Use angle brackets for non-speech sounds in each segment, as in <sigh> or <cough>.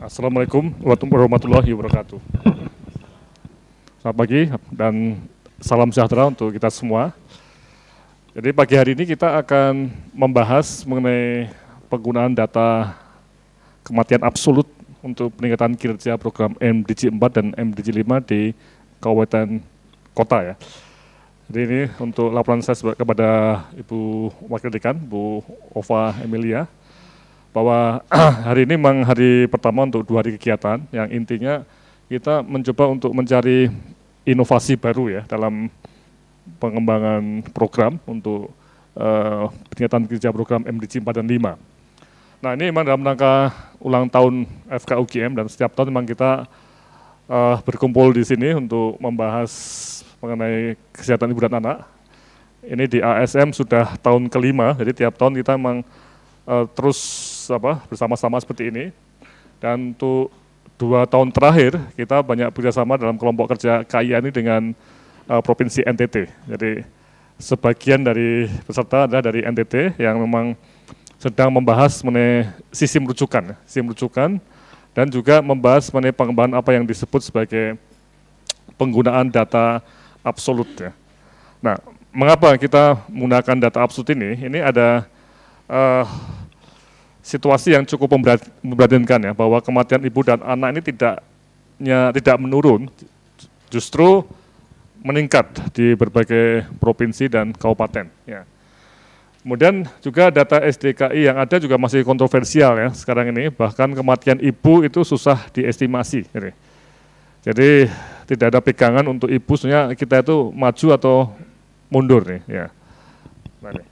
Assalamualaikum warahmatullahi wabarakatuh. Selamat pagi dan salam sejahtera untuk kita semua. Jadi pagi hari ini kita akan membahas mengenai penggunaan data kematian absolut untuk peningkatan kinerja program MDG 4 dan MDG 5 di kabupaten kota ya. Jadi ini untuk laporan saya kepada Ibu Wakil Dekan, Bu Ova Emilia, bahwa <clears throat> hari ini memang hari pertama untuk dua hari kegiatan yang intinya kita mencoba untuk mencari inovasi baru ya dalam pengembangan program untuk uh, kerja program MDG 4 dan 5. Nah ini memang dalam rangka ulang tahun FKUGM dan setiap tahun memang kita uh, berkumpul di sini untuk membahas mengenai kesehatan ibu dan anak. Ini di ASM sudah tahun kelima, jadi tiap tahun kita memang uh, terus apa, bersama-sama seperti ini. Dan untuk dua tahun terakhir kita banyak bekerjasama dalam kelompok kerja KIA ini dengan uh, provinsi NTT. Jadi sebagian dari peserta adalah dari NTT yang memang sedang membahas mengenai sistem rujukan, sistem rujukan dan juga membahas mengenai pengembangan apa yang disebut sebagai penggunaan data absolut. Ya. Nah, mengapa kita menggunakan data absolut ini? Ini ada uh, situasi yang cukup memberatkan ya bahwa kematian ibu dan anak ini tidaknya tidak menurun justru meningkat di berbagai provinsi dan kabupaten ya. Kemudian juga data SDKI yang ada juga masih kontroversial ya sekarang ini bahkan kematian ibu itu susah diestimasi jadi, gitu. jadi tidak ada pegangan untuk ibu sebenarnya kita itu maju atau mundur nih ya. Nah, nih.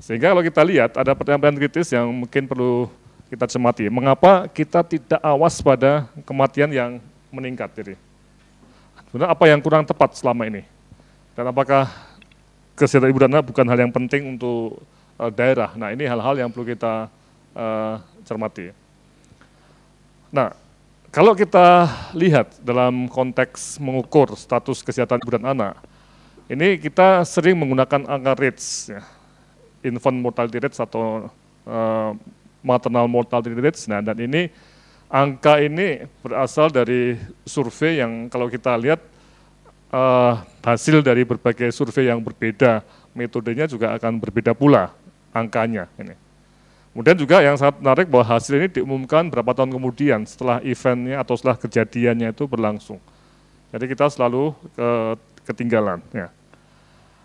Sehingga kalau kita lihat ada pertanyaan-pertanyaan kritis yang mungkin perlu kita cermati. Mengapa kita tidak awas pada kematian yang meningkat? Jadi, sebenarnya apa yang kurang tepat selama ini? Dan apakah kesehatan ibu dan anak bukan hal yang penting untuk uh, daerah? Nah, ini hal-hal yang perlu kita uh, cermati. Nah, kalau kita lihat dalam konteks mengukur status kesehatan ibu dan anak, ini kita sering menggunakan angka rates. Ya infant mortality rate atau uh, maternal mortality rate, Nah, dan ini angka ini berasal dari survei yang kalau kita lihat uh, hasil dari berbagai survei yang berbeda, metodenya juga akan berbeda pula angkanya ini. Kemudian juga yang sangat menarik bahwa hasil ini diumumkan berapa tahun kemudian setelah eventnya atau setelah kejadiannya itu berlangsung. Jadi kita selalu ke, eh, ketinggalan. Ya.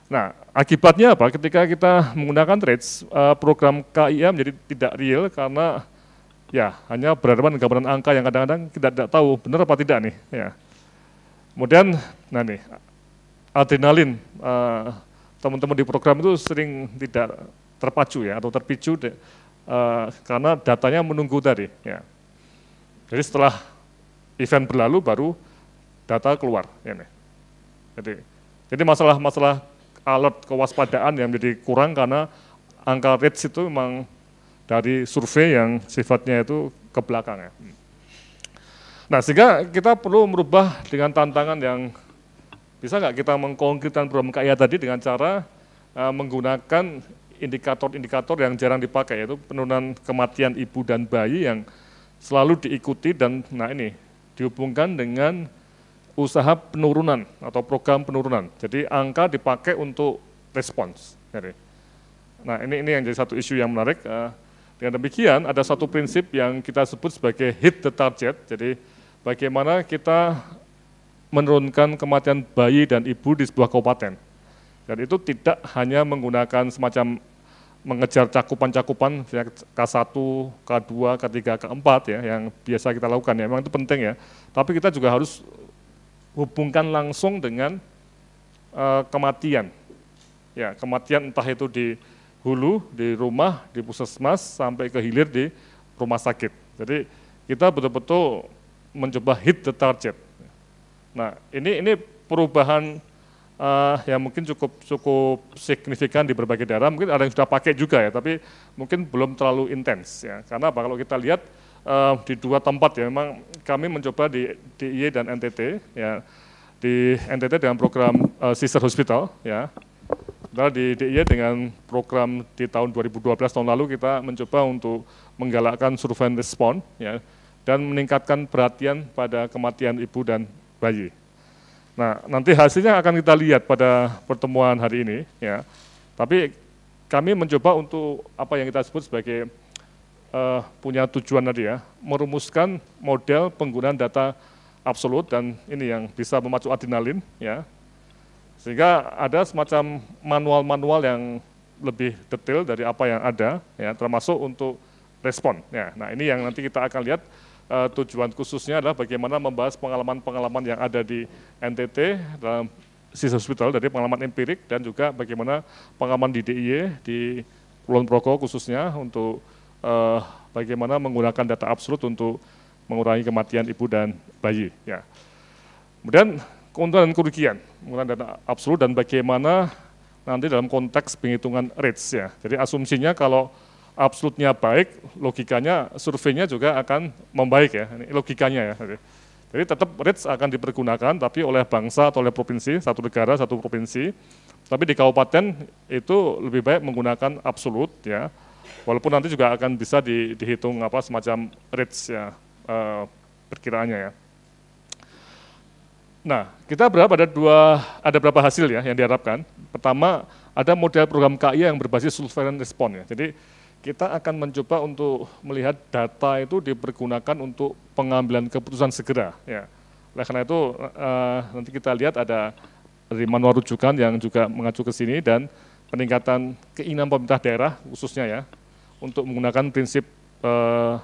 Nah, akibatnya apa? Ketika kita menggunakan trades, eh, program KIA menjadi tidak real karena ya hanya berhadapan gambaran angka yang kadang-kadang kita tidak tahu benar apa tidak nih. Ya. Kemudian, nah nih, adrenalin eh, teman-teman di program itu sering tidak terpacu ya atau terpicu eh, karena datanya menunggu tadi. Ya. Jadi setelah event berlalu baru data keluar. Ya, nih. Jadi, jadi masalah-masalah alert kewaspadaan yang menjadi kurang karena angka rates itu memang dari survei yang sifatnya itu ke belakang ya. Nah sehingga kita perlu merubah dengan tantangan yang bisa nggak kita mengkonkretkan program KIA tadi dengan cara uh, menggunakan indikator-indikator yang jarang dipakai yaitu penurunan kematian ibu dan bayi yang selalu diikuti dan nah ini dihubungkan dengan usaha penurunan atau program penurunan. Jadi angka dipakai untuk respons. Nah ini ini yang jadi satu isu yang menarik. Eh, dengan demikian ada satu prinsip yang kita sebut sebagai hit the target. Jadi bagaimana kita menurunkan kematian bayi dan ibu di sebuah kabupaten. Dan itu tidak hanya menggunakan semacam mengejar cakupan-cakupan K1, K2, K3, K4 ya yang biasa kita lakukan ya. Memang itu penting ya. Tapi kita juga harus hubungkan langsung dengan uh, kematian. Ya, kematian entah itu di hulu, di rumah, di puskesmas sampai ke hilir di rumah sakit. Jadi kita betul-betul mencoba hit the target. Nah, ini ini perubahan uh, eh, yang mungkin cukup cukup signifikan di berbagai daerah. Mungkin ada yang sudah pakai juga ya, tapi mungkin belum terlalu intens ya. Karena apa? Kalau kita lihat uh, di dua tempat ya. Memang kami mencoba di DIY dan NTT ya. Di NTT dengan program uh, Sister Hospital ya. lalu di DIY dengan program di tahun 2012 tahun lalu kita mencoba untuk menggalakkan survei respon ya dan meningkatkan perhatian pada kematian ibu dan bayi. Nah, nanti hasilnya akan kita lihat pada pertemuan hari ini ya. Tapi kami mencoba untuk apa yang kita sebut sebagai uh, punya tujuan tadi ya, merumuskan model penggunaan data absolut dan ini yang bisa memacu adrenalin ya. Sehingga ada semacam manual-manual yang lebih detail dari apa yang ada ya, termasuk untuk respon ya. Nah, ini yang nanti kita akan lihat uh, tujuan khususnya adalah bagaimana membahas pengalaman-pengalaman yang ada di NTT dalam sis hospital dari pengalaman empirik dan juga bagaimana pengalaman di DIY di Kulon Progo khususnya untuk uh, bagaimana menggunakan data absolut untuk mengurangi kematian ibu dan bayi. Ya. Kemudian keuntungan dan kerugian menggunakan data absolut dan bagaimana nanti dalam konteks penghitungan rates ya. Jadi asumsinya kalau absolutnya baik, logikanya surveinya juga akan membaik ya. Ini logikanya ya. Jadi tetap rates akan dipergunakan tapi oleh bangsa atau oleh provinsi, satu negara, satu provinsi. Tapi di kabupaten itu lebih baik menggunakan absolut ya Walaupun nanti juga akan bisa di, dihitung apa semacam rates ya uh, perkiraannya ya. Nah, kita berharap ada dua ada berapa hasil ya yang diharapkan. Pertama, ada model program KI yang berbasis sovereign response ya. Jadi kita akan mencoba untuk melihat data itu dipergunakan untuk pengambilan keputusan segera ya. Oleh karena itu uh, nanti kita lihat ada dari manual rujukan yang juga mengacu ke sini dan peningkatan keinginan pemerintah daerah khususnya ya untuk menggunakan prinsip uh, eh,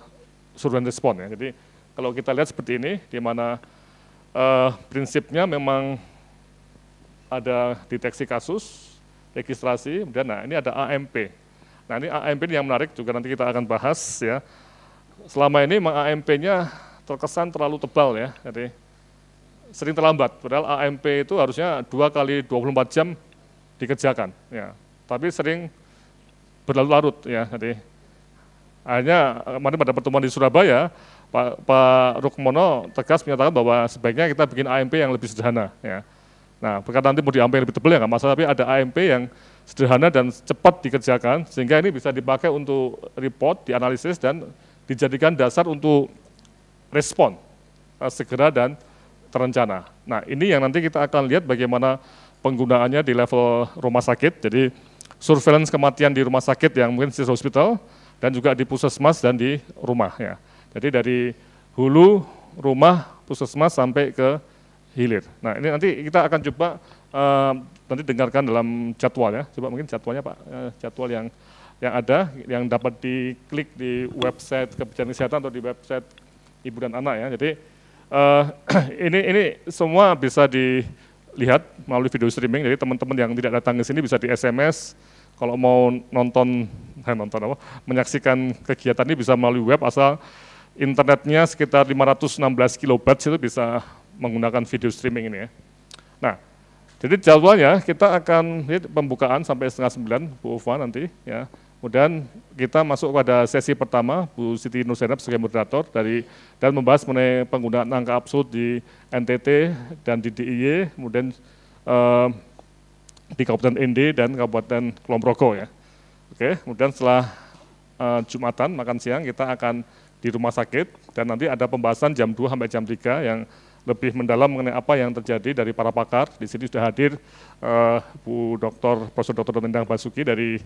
survei respon ya. Jadi kalau kita lihat seperti ini di mana uh, prinsipnya memang ada deteksi kasus, registrasi, kemudian nah ini ada AMP. Nah ini AMP yang menarik juga nanti kita akan bahas ya. Selama ini memang AMP-nya terkesan terlalu tebal ya, jadi sering terlambat. Padahal AMP itu harusnya dua kali 24 jam dikerjakan. Ya. Tapi sering berlarut-larut ya jadi hanya kemarin pada pertemuan di Surabaya, Pak, Pak Rukmono tegas menyatakan bahwa sebaiknya kita bikin AMP yang lebih sederhana. Ya. Nah, berkat nanti mau di lebih tebal ya nggak masalah, tapi ada AMP yang sederhana dan cepat dikerjakan, sehingga ini bisa dipakai untuk report, dianalisis, dan dijadikan dasar untuk respon eh, segera dan terencana. Nah, ini yang nanti kita akan lihat bagaimana penggunaannya di level rumah sakit, jadi surveillance kematian di rumah sakit yang mungkin di hospital, dan juga di puskesmas dan di rumah. ya. Jadi dari hulu, rumah, puskesmas sampai ke hilir. Nah ini nanti kita akan coba uh, nanti dengarkan dalam jadwal ya, coba mungkin jadwalnya Pak, uh, jadwal yang yang ada, yang dapat diklik di website kebijakan kesehatan atau di website ibu dan anak ya. Jadi uh, <clears throat> ini ini semua bisa di lihat melalui video streaming. Jadi teman-teman yang tidak datang ke sini bisa di SMS. Kalau mau nonton, eh, nonton apa? Menyaksikan kegiatan ini bisa melalui web asal internetnya sekitar 516 kilobits itu bisa menggunakan video streaming ini ya. Nah, jadi jadwalnya kita akan lihat pembukaan sampai setengah sembilan Bu Ufa nanti ya. Kemudian kita masuk pada sesi pertama, Bu Siti Nurzainab sebagai moderator dari dan membahas mengenai penggunaan angka absolut di NTT dan di DIY, kemudian eh, di Kabupaten Ende dan Kabupaten Kulonprogo ya. Oke, kemudian setelah eh, Jumatan makan siang kita akan di rumah sakit dan nanti ada pembahasan jam 2 sampai jam 3 yang lebih mendalam mengenai apa yang terjadi dari para pakar. Di sini sudah hadir eh, Bu Dr. Profesor Dr. Tendang Basuki dari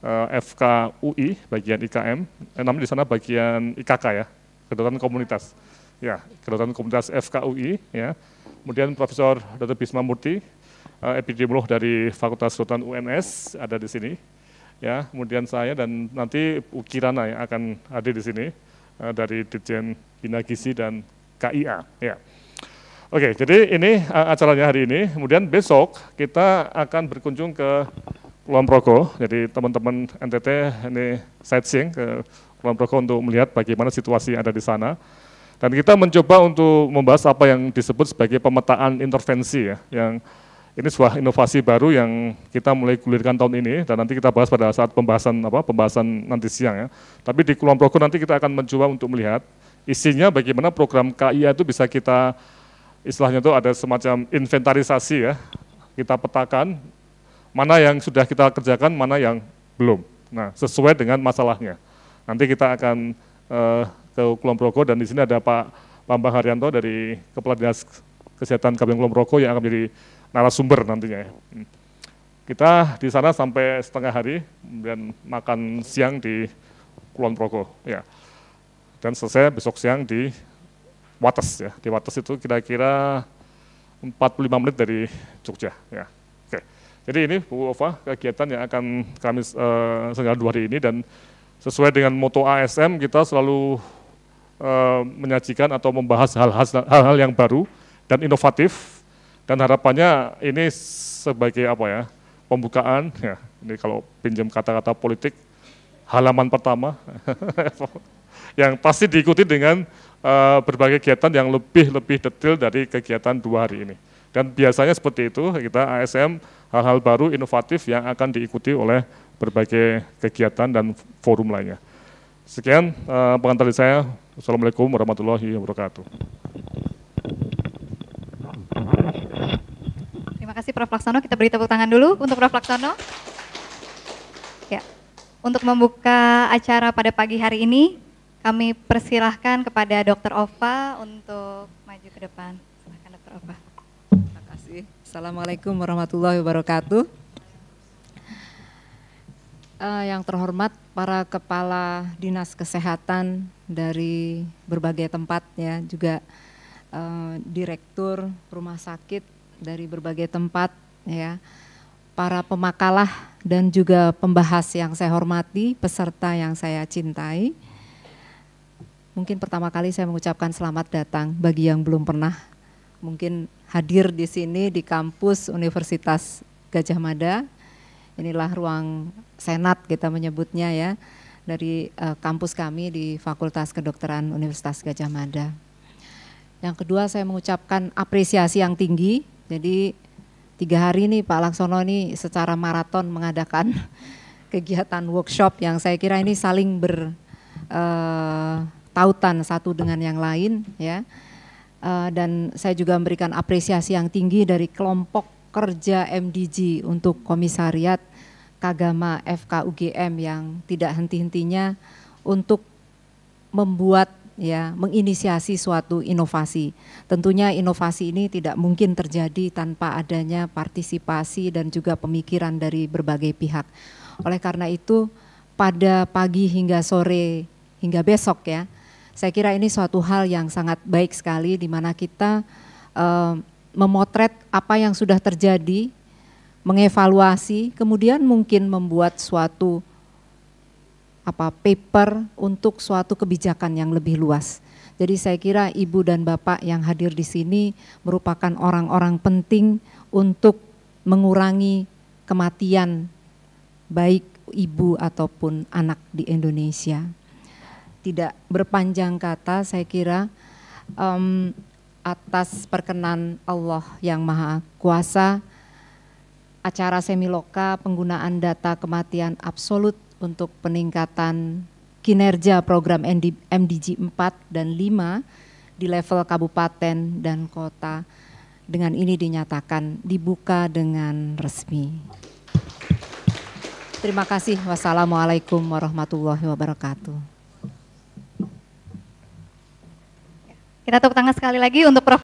Eh, FKUI bagian IKM, eh, namun di sana bagian IKK ya, kedaulatan komunitas. Ya, kedaulatan komunitas FKUI ya. Kemudian Profesor Dr. Bisma Murti, eh, epidemiolog dari Fakultas Kedokteran UMS ada di sini. Ya, kemudian saya dan nanti Ukirana yang akan hadir di sini eh, dari Dirjen Bina Gizi dan KIA. Ya. Oke, jadi ini acaranya hari ini. Kemudian besok kita akan berkunjung ke Kulon Progo. Jadi teman-teman NTT ini sightseeing ke Kulon Progo untuk melihat bagaimana situasi yang ada di sana. Dan kita mencoba untuk membahas apa yang disebut sebagai pemetaan intervensi ya, yang ini sebuah inovasi baru yang kita mulai gulirkan tahun ini dan nanti kita bahas pada saat pembahasan apa pembahasan nanti siang ya. Tapi di Kulon Progo nanti kita akan mencoba untuk melihat isinya bagaimana program KIA itu bisa kita istilahnya itu ada semacam inventarisasi ya. Kita petakan mana yang sudah kita kerjakan, mana yang belum. Nah, sesuai dengan masalahnya. Nanti kita akan uh, ke Progo dan di sini ada Pak Bambang Haryanto dari Kepala Dinas Kesehatan Kabupaten Kulon Progo yang akan menjadi narasumber nantinya. Hmm. Kita di sana sampai setengah hari, kemudian makan siang di Kulon Progo. Ya. Dan selesai besok siang di Wates ya. Di Wates itu kira-kira 45 menit dari Jogja. Ya. Oke. Jadi ini Bu Ova kegiatan yang akan kami uh, eh, segera dua hari ini dan sesuai dengan moto ASM kita selalu uh, menyajikan atau membahas hal-hal yang baru dan inovatif dan harapannya ini sebagai apa ya pembukaan <laughs> ya ini kalau pinjam kata-kata politik halaman pertama <laughs> yang pasti diikuti dengan uh, berbagai kegiatan yang lebih lebih detail dari kegiatan dua hari ini. Dan biasanya seperti itu, kita ASM hal-hal baru inovatif yang akan diikuti oleh berbagai kegiatan dan forum lainnya. Sekian uh, eh, pengantar dari saya. Assalamualaikum warahmatullahi wabarakatuh. Terima kasih Prof. Laksono. Kita beri tepuk tangan dulu untuk Prof. Laksono. Ya. Untuk membuka acara pada pagi hari ini, kami persilahkan kepada Dr. Ova untuk maju ke depan. Silahkan Dr. Ova. Assalamualaikum warahmatullahi wabarakatuh. Uh, yang terhormat para kepala dinas kesehatan dari berbagai tempat ya, juga uh, direktur rumah sakit dari berbagai tempat ya, para pemakalah dan juga pembahas yang saya hormati, peserta yang saya cintai. Mungkin pertama kali saya mengucapkan selamat datang bagi yang belum pernah mungkin hadir di sini di kampus Universitas Gajah Mada. Inilah ruang senat kita menyebutnya ya dari uh, kampus kami di Fakultas Kedokteran Universitas Gajah Mada. Yang kedua saya mengucapkan apresiasi yang tinggi. Jadi tiga hari ini Pak Laksono ini secara maraton mengadakan <laughs> kegiatan workshop yang saya kira ini saling bertautan eh, satu dengan yang lain ya. Uh, dan saya juga memberikan apresiasi yang tinggi dari kelompok kerja MDG untuk komisariat Kagama FKUGM yang tidak henti-hentinya untuk membuat ya menginisiasi suatu inovasi. Tentunya inovasi ini tidak mungkin terjadi tanpa adanya partisipasi dan juga pemikiran dari berbagai pihak. Oleh karena itu pada pagi hingga sore hingga besok ya saya kira ini suatu hal yang sangat baik sekali di mana kita uh, memotret apa yang sudah terjadi, mengevaluasi, kemudian mungkin membuat suatu apa paper untuk suatu kebijakan yang lebih luas. Jadi saya kira ibu dan bapak yang hadir di sini merupakan orang-orang penting untuk mengurangi kematian baik ibu ataupun anak di Indonesia tidak berpanjang kata saya kira um, atas perkenan Allah yang Maha Kuasa acara semiloka penggunaan data kematian absolut untuk peningkatan kinerja program MDG 4 dan 5 di level kabupaten dan kota. Dengan ini dinyatakan dibuka dengan resmi. Terima kasih. Wassalamualaikum warahmatullahi wabarakatuh. Kita tepuk tangan sekali lagi untuk Prof.